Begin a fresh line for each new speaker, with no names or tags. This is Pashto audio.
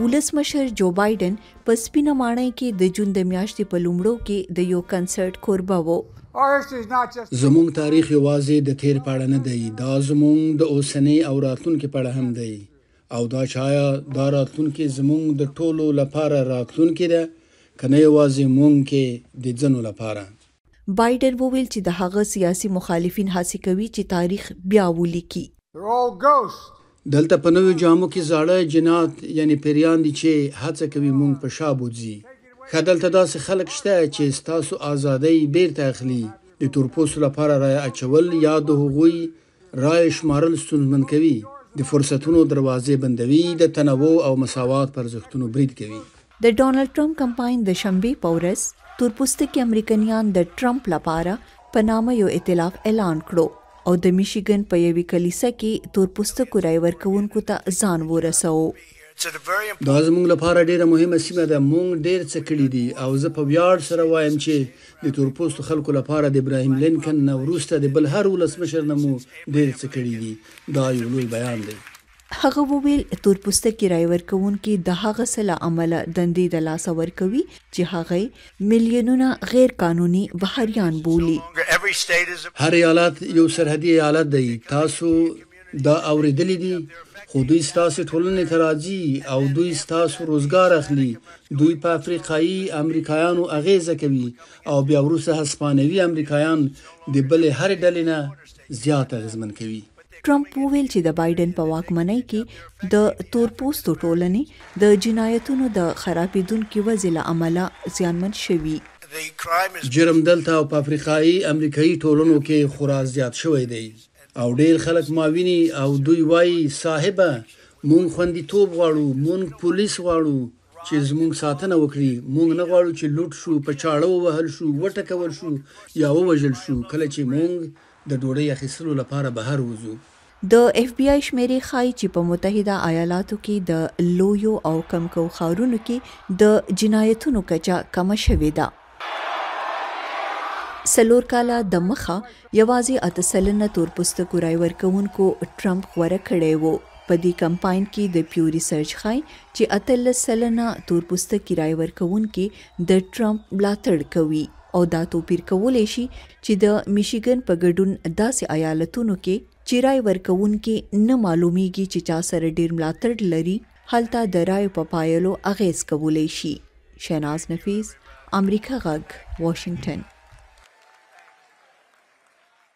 ولسمشر جو بایدن په سپینه ماڼۍ کې د جون د میاشتې په لومړو کې د یو کنسرت کوربه وو
زموږ تاریخ یوازې د تیر پاړه نه دی دا زموږ د اوسنۍ او راتلونکي پاړه هم دی او دا چایا دا راتلونکي زموږ د ټولو لپاره راتلونکي ده کنه یوازې مونږ کې د ځنو لپاره
بایدن وویل چې د هغه سیاسي مخالفین هڅه کوي چې تاریخ بیا ولیکي
دلته په نوې جامو کې زاړه جنات یعنی پیریان دي چې هڅه کوي مونږ په شابوځي خدلته داسې خلک شته چې ستاسو ازادۍ بیرته اخلي د تورپوسو لپاره رای اچول یا د حقوقي رای شمارل ستونزمن کوي د فرصتونو دروازې بندوي د تنوع او مساوات پر ځښتونو برید کوي
د ډونلډ ټرمپ کمپاین د شنبه پورس تورپوستکي امریکایان د ټرمپ لپاره په نامه یو ائتلاف اعلان کړو او د میشیګن په یوې کلیسا کې تورپوسته کرای ورکوونکو ته ځان ورسو
دا زموږ لپاره ډیره مهمه سیمه ده مونږ ډیر څه کړی دي او زه په ویاړ سره وایم چې د تورپوستو خلکو لپاره د ابراهیم لینکن نه وروسته د بل هر ولسمشر نه مو ډیر څه کړی دي دا یو لوی بیان دی
هغه وویل تورپوسته کرای ورکوونکي د هغه سره عمل دندې د لاس ورکوي چې هغه ملیونونه غیر قانوني بهریان بولی
هر ایالت یو سرحدي ایالت دی تاسو دا اوریدلې دي خو دوی ستاسو ټولنې تراځي او دوی ستاسو روزګار اخلي دوی په افریقایي امریکایانو اغیزه کوي او بیا وروسته هسپانوي امریکایان د بلې هر ډلې نه زیات اغیزمن کوي
ټرمپ وویل چې د بایدن په واکمنۍ کې د تورپوستو ټولنې د جنایتونو د خرابېدونکو وزله عمله زیانمن شوي
جرم دلته او په افریقایي امریکایي ټولنو کې خورا زیات شوی دی او ډیر خلک ماویني او دوی وایي صاحب مون خوندیتوب غواړو مون پولیس غواړو چې زموږ ساتنه وکړي مونږ نه غواړو چې لوټ شو په چاړه وهل شو وټکول شو یا ووژل شو کله چې مونږ د ډوډۍ اخیستلو لپاره بهر وځو
د اف بي آی شمیرې خای چې په متحده ایالاتو کې د لویو او کمکو خاورونو کې د جنایتونو کچا کم شوې ده سلور کاله د مخه یوازې اته سلنه تورپوسته کورای ورکوونکو ټرمپ غوړه کړی وو په دې کمپاین کې د پیو ریسرچ خای چې اتل سلنه تورپوسته کرای ورکوونکي د ټرمپ بلاتړ کوي او دا توپیر کولای شي چې د میشیګن په ګډون داسې ایالتونو کې چې رای ورکوونکي نه معلومیږي چې چا سره ډیر ملاتړ لري هلته د رای په پا پایلو اغیز کولای شي شیناز نفیس امریکا غږ واشنگټن